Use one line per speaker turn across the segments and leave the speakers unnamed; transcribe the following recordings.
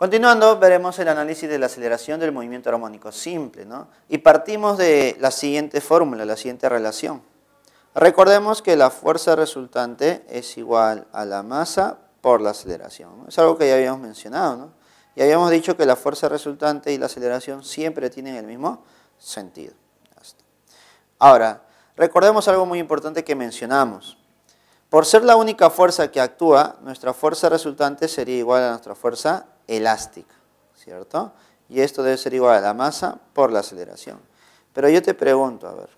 Continuando, veremos el análisis de la aceleración del movimiento armónico simple, ¿no? Y partimos de la siguiente fórmula, la siguiente relación. Recordemos que la fuerza resultante es igual a la masa por la aceleración. Es algo que ya habíamos mencionado, ¿no? Y habíamos dicho que la fuerza resultante y la aceleración siempre tienen el mismo sentido. Ahora, recordemos algo muy importante que mencionamos. Por ser la única fuerza que actúa, nuestra fuerza resultante sería igual a nuestra fuerza elástica, ¿cierto? Y esto debe ser igual a la masa por la aceleración. Pero yo te pregunto, a ver,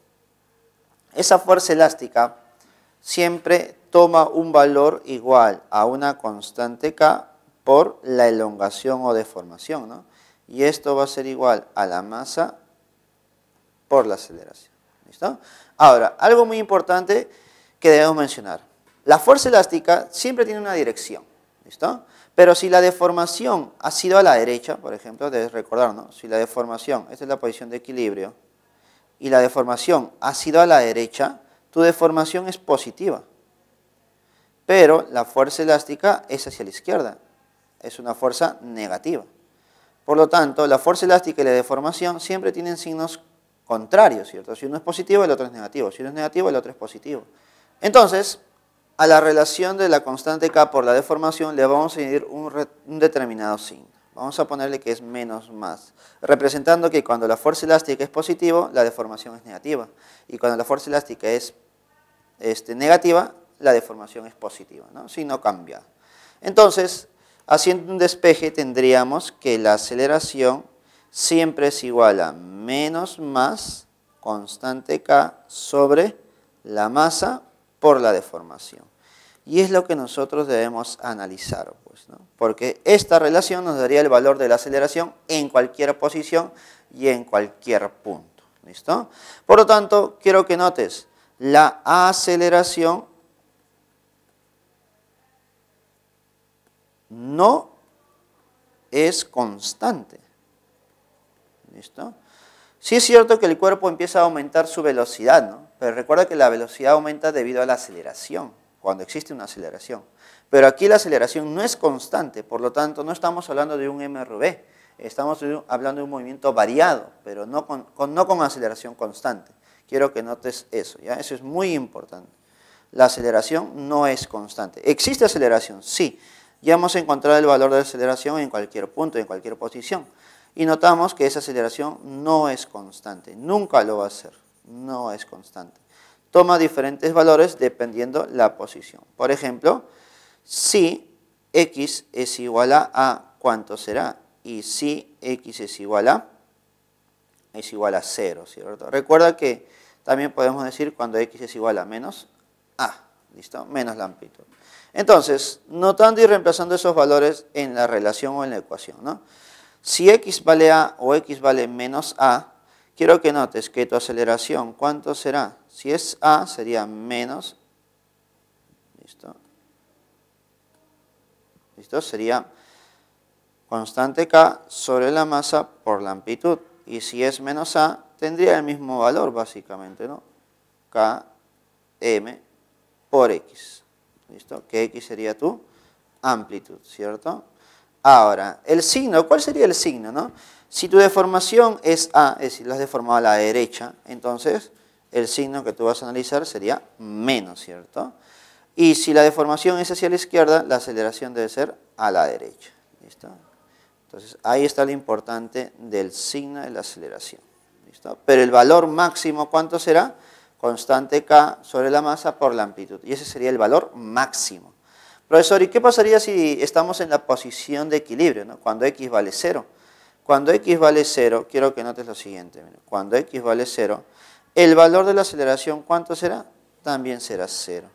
esa fuerza elástica siempre toma un valor igual a una constante K por la elongación o deformación, ¿no? Y esto va a ser igual a la masa por la aceleración, ¿listo? Ahora, algo muy importante que debemos mencionar. La fuerza elástica siempre tiene una dirección, ¿listo? Pero si la deformación ha sido a la derecha, por ejemplo, debes recordar, ¿no? Si la deformación, esta es la posición de equilibrio, y la deformación ha sido a la derecha, tu deformación es positiva. Pero la fuerza elástica es hacia la izquierda, es una fuerza negativa. Por lo tanto, la fuerza elástica y la deformación siempre tienen signos contrarios, ¿cierto? Si uno es positivo, el otro es negativo. Si uno es negativo, el otro es positivo. Entonces, a la relación de la constante K por la deformación le vamos a añadir un, determinado signo. Vamos a ponerle que es menos más, representando que cuando la fuerza elástica es positiva, la deformación es negativa. Y cuando la fuerza elástica es este, negativa, la deformación es positiva, ¿no? signo cambiado. Entonces, haciendo un despeje tendríamos que la aceleración siempre es igual a menos más constante K sobre la masa por la deformación. Y es lo que nosotros debemos analizar, pues, ¿no? porque esta relación nos daría el valor de la aceleración en cualquier posición y en cualquier punto. ¿Listo? Por lo tanto, quiero que notes, la aceleración no es constante. ¿Listo? Sí es cierto que el cuerpo empieza a aumentar su velocidad, ¿no? Pero recuerda que la velocidad aumenta debido a la aceleración, cuando existe una aceleración. Pero aquí la aceleración no es constante, por lo tanto no estamos hablando de un MRV, estamos hablando de un movimiento variado, pero no con, no con aceleración constante. Quiero que notes eso, ¿ya? Eso es muy importante. La aceleración no es constante. ¿Existe aceleración? Sí. Ya hemos encontrado el valor de aceleración en cualquier punto, en cualquier posición. Y notamos que esa aceleración no es constante, nunca lo va a ser no es constante. Toma diferentes valores dependiendo la posición. Por ejemplo, si x es igual a, a ¿cuánto será? Y si x es igual a, es igual a 0, ¿cierto? Recuerda que también podemos decir cuando x es igual a menos a, ¿listo? Menos la amplitud. Entonces, notando y reemplazando esos valores en la relación o en la ecuación, ¿no? Si x vale a o x vale menos a, Quiero que notes que tu aceleración, ¿cuánto será? Si es A, sería menos. ¿Listo? ¿Listo? Sería constante K sobre la masa por la amplitud. Y si es menos A, tendría el mismo valor básicamente, ¿no? K, M por X. ¿Listo? Que X sería tu amplitud, ¿cierto? Ahora, el signo, ¿cuál sería el signo, no? Si tu deformación es A, es decir, la has deformado a la derecha, entonces el signo que tú vas a analizar sería menos, ¿cierto? Y si la deformación es hacia la izquierda, la aceleración debe ser a la derecha, ¿listo? Entonces ahí está lo importante del signo de la aceleración, ¿listo? Pero el valor máximo, ¿cuánto será? Constante K sobre la masa por la amplitud, y ese sería el valor máximo. Profesor, ¿y qué pasaría si estamos en la posición de equilibrio, ¿no? cuando X vale cero. Cuando x vale 0, quiero que notes lo siguiente. Cuando x vale 0, el valor de la aceleración, ¿cuánto será? También será 0.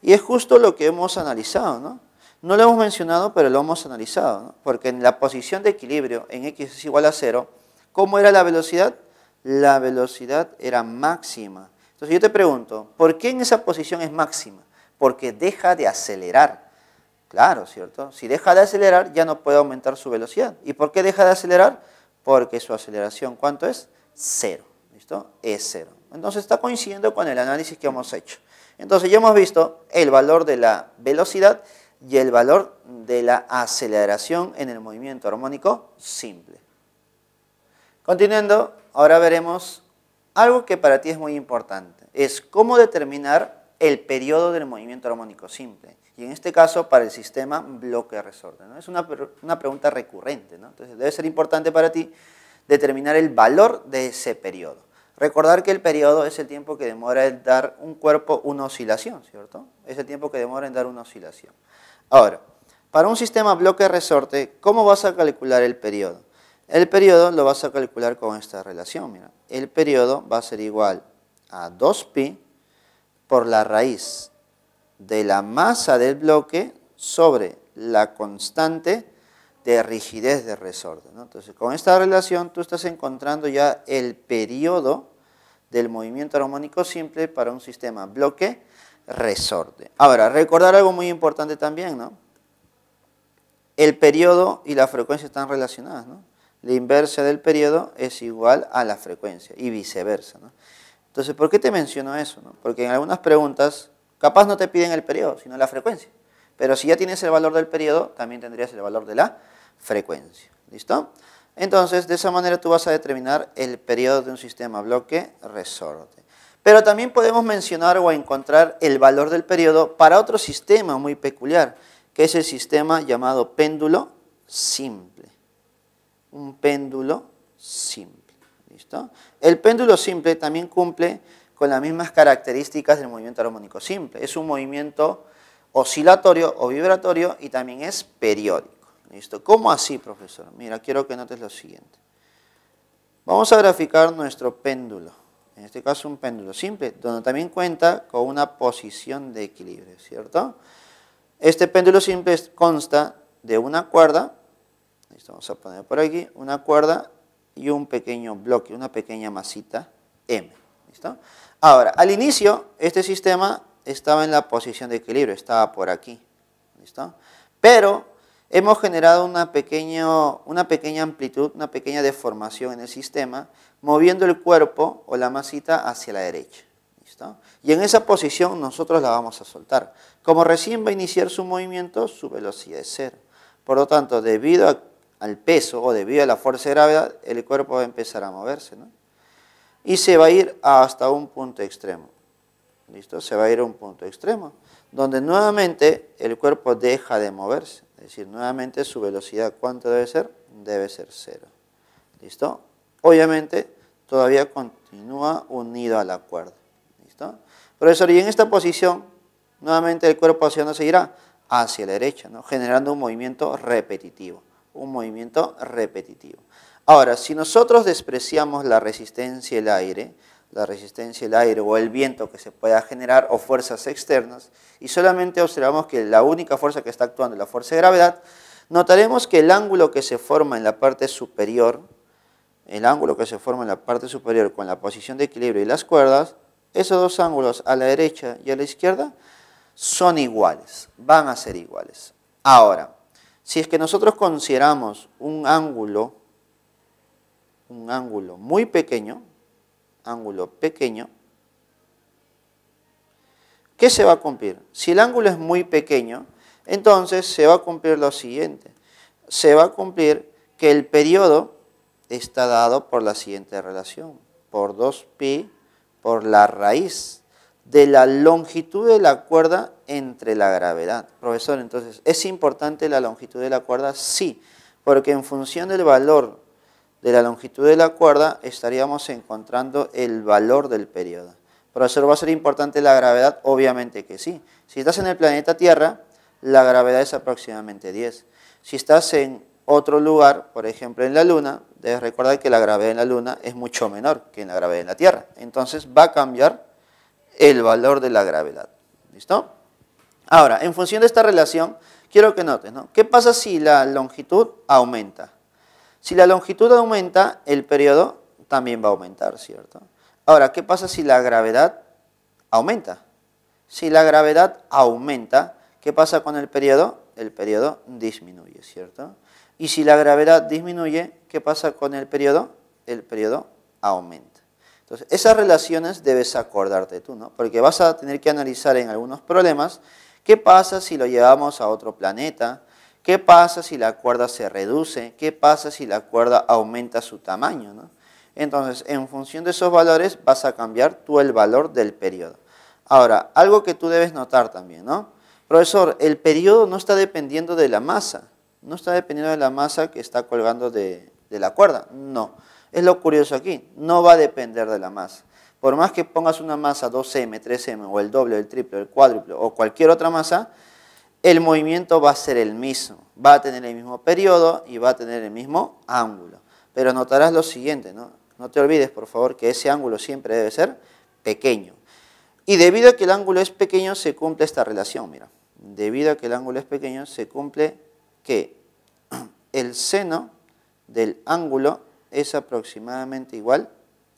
Y es justo lo que hemos analizado, ¿no? No lo hemos mencionado, pero lo hemos analizado, ¿no? Porque en la posición de equilibrio, en x es igual a 0, ¿cómo era la velocidad? La velocidad era máxima. Entonces yo te pregunto, ¿por qué en esa posición es máxima? Porque deja de acelerar. Claro, ¿cierto? Si deja de acelerar, ya no puede aumentar su velocidad. ¿Y por qué deja de acelerar? Porque su aceleración, ¿cuánto es? Cero, ¿listo? Es cero. Entonces está coincidiendo con el análisis que hemos hecho. Entonces ya hemos visto el valor de la velocidad y el valor de la aceleración en el movimiento armónico simple. Continuando, ahora veremos algo que para ti es muy importante. Es cómo determinar el periodo del movimiento armónico simple. Y en este caso para el sistema bloque-resorte. Es una, pregunta recurrente. Entonces debe ser importante para ti determinar el valor de ese periodo. Recordar que el periodo es el tiempo que demora en dar un cuerpo una oscilación, ¿cierto? Es el tiempo que demora en dar una oscilación. Ahora, para un sistema bloque-resorte, ¿cómo vas a calcular el periodo? El periodo lo vas a calcular con esta relación. El periodo va a ser igual a 2pi por la raíz de la masa del bloque sobre la constante de rigidez de resorte. Entonces, con esta relación tú estás encontrando ya el periodo del movimiento armónico simple para un sistema bloque-resorte. Ahora, recordar algo muy importante también, ¿no? El periodo y la frecuencia están relacionadas, ¿no? La inversa del periodo es igual a la frecuencia y viceversa, ¿no? Entonces, ¿por qué te menciono eso? Porque en algunas preguntas Capaz no te piden el periodo, sino la frecuencia. Pero si ya tienes el valor del periodo, también tendrías el valor de la frecuencia. ¿Listo? Entonces, de esa manera tú vas a determinar el periodo de un sistema bloque resorte. Pero también podemos mencionar o encontrar el valor del periodo para otro sistema muy peculiar, que es el sistema llamado péndulo simple. Un péndulo simple. ¿Listo? El péndulo simple también cumple con las mismas características del movimiento armónico simple. Es un movimiento oscilatorio o vibratorio y también es periódico. ¿Listo? ¿Cómo así, profesor? Mira, quiero que notes lo siguiente. Vamos a graficar nuestro péndulo. En este caso un péndulo simple, donde también cuenta con una posición de equilibrio, ¿cierto? Este péndulo simple consta de una cuerda, listo, vamos a poner por aquí, una cuerda y un pequeño bloque, una pequeña masita M. Ahora, al inicio, este sistema estaba en la posición de equilibrio, estaba por aquí. Pero hemos generado una, pequeña amplitud, una pequeña deformación en el sistema, moviendo el cuerpo o la masita hacia la derecha. Y en esa posición nosotros la vamos a soltar. Como recién va a iniciar su movimiento, su velocidad es cero. Por lo tanto, debido al peso o debido a la fuerza de gravedad, el cuerpo va a empezar a moverse. ¿no? y se va a ir hasta un punto extremo. ¿Listo? Se va a ir a un punto extremo, donde nuevamente el cuerpo deja de moverse. Es decir, nuevamente su velocidad, ¿cuánto debe ser? Debe ser cero. ¿Listo? Obviamente, todavía continúa unido a la cuerda. ¿Listo? Profesor, y en esta posición, nuevamente el cuerpo hacia dónde se irá? Hacia la derecha, ¿no? generando un movimiento repetitivo. Un movimiento repetitivo. Ahora, si nosotros despreciamos la resistencia del aire, la resistencia del aire o el viento que se pueda generar o fuerzas externas, y solamente observamos que la única fuerza que está actuando es la fuerza de gravedad, notaremos que el ángulo que se forma en la parte superior, el ángulo que se forma en la parte superior con la posición de equilibrio y las cuerdas, esos dos ángulos a la derecha y a la izquierda son iguales, van a ser iguales. Ahora, si es que nosotros consideramos un ángulo un ángulo muy pequeño, ángulo pequeño, ¿qué se va a cumplir? Si el ángulo es muy pequeño, entonces se va a cumplir lo siguiente. Se va a cumplir que el periodo está dado por la siguiente relación, por 2pi por la raíz de la longitud de la cuerda entre la gravedad. Profesor, entonces, ¿es importante la longitud de la cuerda? Sí, porque en función del valor de la longitud de la cuerda estaríamos encontrando el valor del periodo. ¿Pero ¿va a ser importante la gravedad? Obviamente que sí. Si estás en el planeta Tierra, la gravedad es aproximadamente 10. Si estás en otro lugar, por ejemplo en la Luna, debes recordar que la gravedad en la Luna es mucho menor que en la gravedad en la Tierra. Entonces va a cambiar el valor de la gravedad. ¿Listo? Ahora, en función de esta relación, quiero que notes, ¿no? ¿Qué pasa si la longitud aumenta? Si la longitud aumenta, el periodo también va a aumentar, ¿cierto? Ahora, ¿qué pasa si la gravedad aumenta? Si la gravedad aumenta, ¿qué pasa con el periodo? El periodo disminuye, ¿cierto? Y si la gravedad disminuye, ¿qué pasa con el periodo? El periodo aumenta. Entonces, esas relaciones debes acordarte tú, ¿no? Porque vas a tener que analizar en algunos problemas qué pasa si lo llevamos a otro planeta, ¿Qué pasa si la cuerda se reduce? ¿Qué pasa si la cuerda aumenta su tamaño? Entonces, en función de esos valores vas a cambiar tú el valor del periodo. Ahora, algo que tú debes notar también, ¿no? Profesor, el periodo no está dependiendo de la masa, no está dependiendo de la masa que está colgando de, de la cuerda, no. Es lo curioso aquí, no va a depender de la masa. Por más que pongas una masa 2m, 3m o el doble, el triple, el cuádruple o cualquier otra masa, el movimiento va a ser el mismo, va a tener el mismo periodo y va a tener el mismo ángulo. Pero notarás lo siguiente, ¿no? no te olvides por favor que ese ángulo siempre debe ser pequeño. Y debido a que el ángulo es pequeño se cumple esta relación, mira. Debido a que el ángulo es pequeño se cumple que el seno del ángulo es aproximadamente igual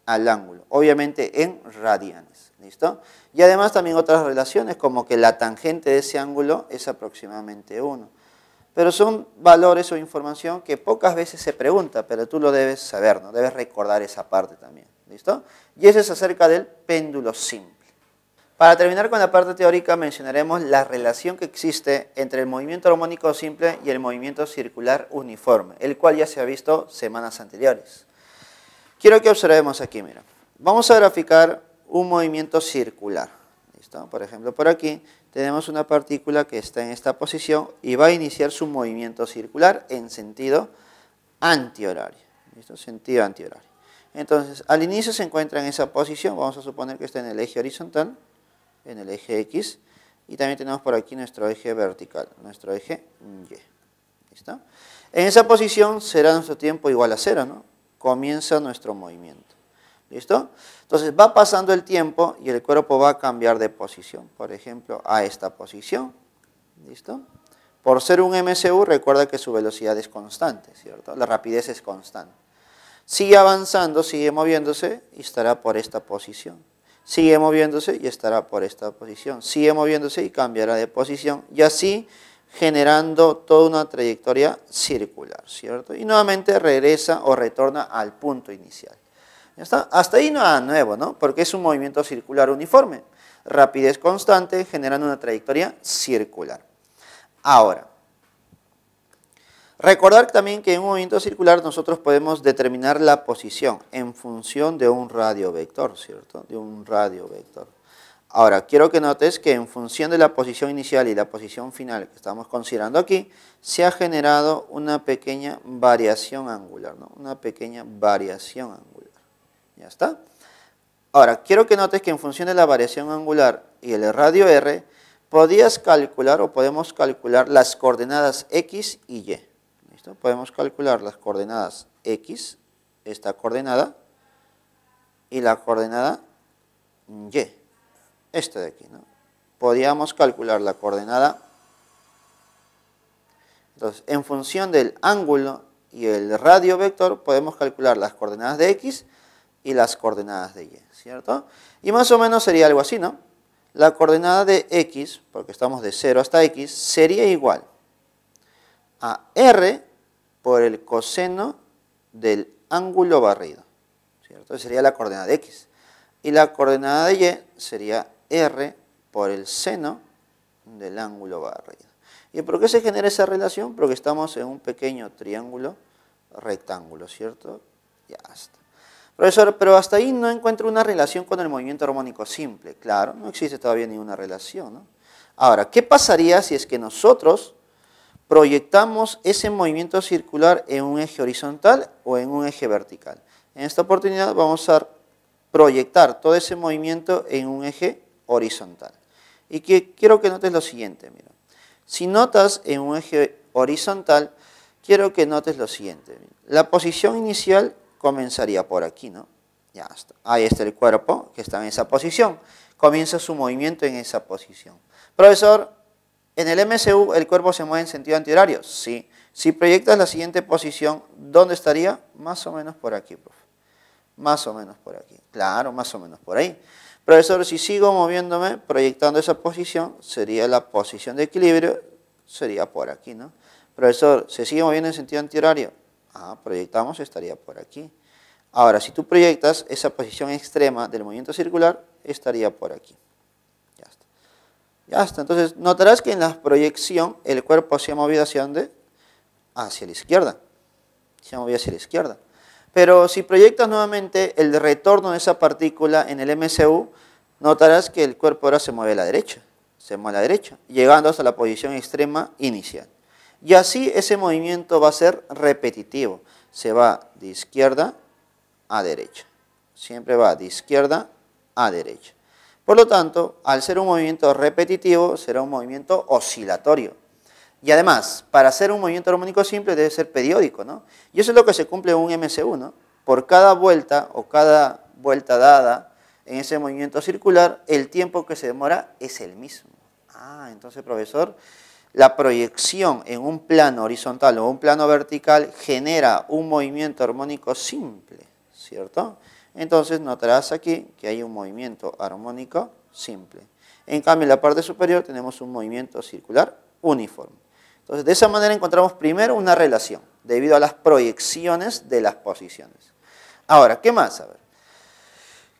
al ángulo, obviamente en radianes, ¿listo? Y además también otras relaciones como que la tangente de ese ángulo es aproximadamente 1. Pero son valores o información que pocas veces se pregunta, pero tú lo debes saber, ¿no? Debes recordar esa parte también, ¿listo? Y eso es acerca del péndulo simple. Para terminar con la parte teórica mencionaremos la relación que existe entre el movimiento armónico simple y el movimiento circular uniforme, el cual ya se ha visto semanas anteriores. Quiero que observemos aquí, mira. Vamos a graficar un movimiento circular. ¿Listo? Por ejemplo, por aquí tenemos una partícula que está en esta posición y va a iniciar su movimiento circular en sentido antihorario. ¿Listo? Sentido antihorario. Entonces, al inicio se encuentra en esa posición, vamos a suponer que está en el eje horizontal, en el eje X, y también tenemos por aquí nuestro eje vertical, nuestro eje Y. ¿Listo? En esa posición será nuestro tiempo igual a cero, ¿no? comienza nuestro movimiento. ¿Listo? Entonces va pasando el tiempo y el cuerpo va a cambiar de posición. Por ejemplo, a esta posición. ¿Listo? Por ser un MCU, recuerda que su velocidad es constante, ¿cierto? La rapidez es constante. Sigue avanzando, sigue moviéndose y estará por esta posición. Sigue moviéndose y estará por esta posición. Sigue moviéndose y cambiará de posición. Y así generando toda una trayectoria circular, ¿cierto? Y nuevamente regresa o retorna al punto inicial. ¿Ya está? Hasta ahí nada nuevo, ¿no? Porque es un movimiento circular uniforme, rapidez constante, generando una trayectoria circular. Ahora, recordar también que en un movimiento circular nosotros podemos determinar la posición en función de un radio vector, ¿cierto? De un radio vector. Ahora, quiero que notes que en función de la posición inicial y la posición final que estamos considerando aquí, se ha generado una pequeña variación angular, ¿no? Una pequeña variación angular. ¿Ya está? Ahora, quiero que notes que en función de la variación angular y el radio R, podías calcular o podemos calcular las coordenadas X y Y. ¿Listo? Podemos calcular las coordenadas X, esta coordenada, y la coordenada Y esto de aquí, ¿no? Podíamos calcular la coordenada. Entonces, en función del ángulo y el radio vector, podemos calcular las coordenadas de X y las coordenadas de Y, ¿cierto? Y más o menos sería algo así, ¿no? La coordenada de X, porque estamos de 0 hasta X, sería igual a R por el coseno del ángulo barrido, ¿cierto? Sería la coordenada de X. Y la coordenada de Y sería R por el seno del ángulo barrido. ¿Y por qué se genera esa relación? Porque estamos en un pequeño triángulo rectángulo, ¿cierto? Ya está. Profesor, pero hasta ahí no encuentro una relación con el movimiento armónico simple. Claro, no existe todavía ninguna relación. Ahora, ¿qué pasaría si es que nosotros proyectamos ese movimiento circular en un eje horizontal o en un eje vertical? En esta oportunidad vamos a proyectar todo ese movimiento en un eje horizontal. Y que quiero que notes lo siguiente, mira. Si notas en un eje horizontal, quiero que notes lo siguiente. La posición inicial comenzaría por aquí, ¿no? Ya está. Ahí está el cuerpo que está en esa posición. Comienza su movimiento en esa posición. Profesor, ¿en el MCU el cuerpo se mueve en sentido antihorario? Sí. Si proyectas la siguiente posición, ¿dónde estaría? Más o menos por aquí, Más o menos por aquí. Claro, más o menos por ahí. Profesor, si sigo moviéndome, proyectando esa posición, sería la posición de equilibrio, sería por aquí, ¿no? Profesor, ¿se sigue moviendo en sentido antihorario? Ah, proyectamos, estaría por aquí. Ahora, si tú proyectas esa posición extrema del movimiento circular, estaría por aquí. Ya está. Ya está. Entonces, notarás que en la proyección el cuerpo se ha movido hacia dónde? Hacia la izquierda. Se ha movido hacia la izquierda. Pero si proyectas nuevamente el retorno de esa partícula en el MCU, notarás que el cuerpo ahora se mueve a la derecha, se mueve a la derecha, llegando hasta la posición extrema inicial. Y así ese movimiento va a ser repetitivo, se va de izquierda a derecha, siempre va de izquierda a derecha. Por lo tanto, al ser un movimiento repetitivo, será un movimiento oscilatorio y además, para hacer un movimiento armónico simple debe ser periódico, ¿no? Y eso es lo que se cumple en un ms 1 Por cada vuelta o cada vuelta dada en ese movimiento circular, el tiempo que se demora es el mismo. Ah, entonces, profesor, la proyección en un plano horizontal o un plano vertical genera un movimiento armónico simple, ¿cierto? Entonces notarás aquí que hay un movimiento armónico simple. En cambio, en la parte superior tenemos un movimiento circular uniforme. Entonces, de esa manera encontramos primero una relación, debido a las proyecciones de las posiciones. Ahora, ¿qué más?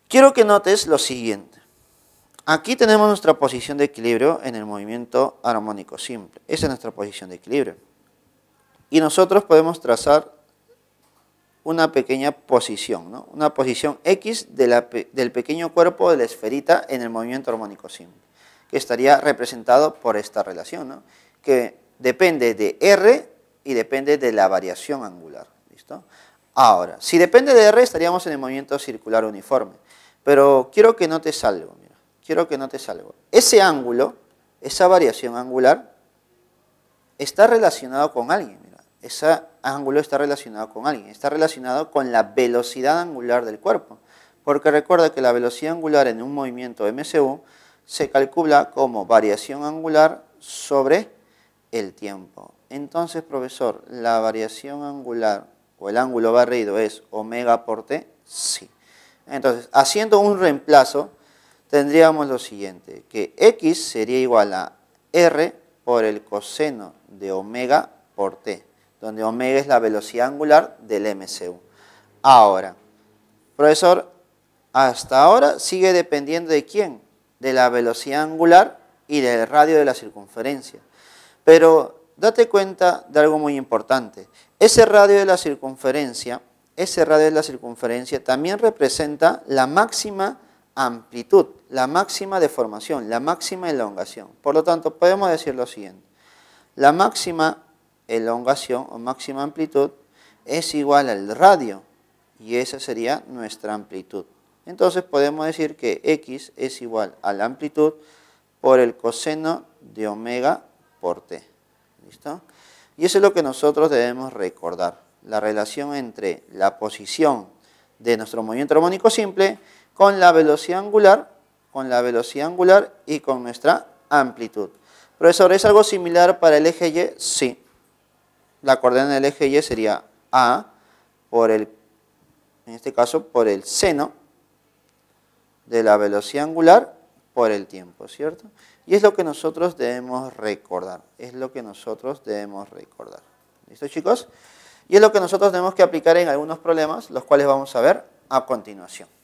Quiero que notes lo siguiente. Aquí tenemos nuestra posición de equilibrio en el movimiento armónico simple. Esa es nuestra posición de equilibrio. Y nosotros podemos trazar una pequeña posición, ¿no? una posición X del pequeño cuerpo de la esferita en el movimiento armónico simple, que estaría representado por esta relación, ¿no? que depende de R y depende de la variación angular. ¿listo? Ahora, si depende de R estaríamos en el movimiento circular uniforme, pero quiero que notes algo, mira, quiero que notes algo. Ese ángulo, esa variación angular, está relacionado con alguien, mira, ese ángulo está relacionado con alguien, está relacionado con la velocidad angular del cuerpo, porque recuerda que la velocidad angular en un movimiento MCU se calcula como variación angular sobre el tiempo. Entonces, profesor, ¿la variación angular o el ángulo barrido es omega por t? Sí. Entonces, haciendo un reemplazo, tendríamos lo siguiente, que x sería igual a r por el coseno de omega por t, donde omega es la velocidad angular del MCU. Ahora, profesor, hasta ahora sigue dependiendo de quién, de la velocidad angular y del radio de la circunferencia. Pero date cuenta de algo muy importante. Ese radio de la circunferencia, ese radio de la circunferencia también representa la máxima amplitud, la máxima deformación, la máxima elongación. Por lo tanto, podemos decir lo siguiente. La máxima elongación o máxima amplitud es igual al radio y esa sería nuestra amplitud. Entonces podemos decir que x es igual a la amplitud por el coseno de omega ¿Listo? Y eso es lo que nosotros debemos recordar, la relación entre la posición de nuestro movimiento armónico simple con la velocidad angular, con la velocidad angular y con nuestra amplitud. Profesor, ¿es algo similar para el eje Y? Sí. La coordenada del eje Y sería A por el, en este caso, por el seno de la velocidad angular por el tiempo, ¿cierto? Y es lo que nosotros debemos recordar, es lo que nosotros debemos recordar. ¿Listo chicos? Y es lo que nosotros tenemos que aplicar en algunos problemas, los cuales vamos a ver a continuación.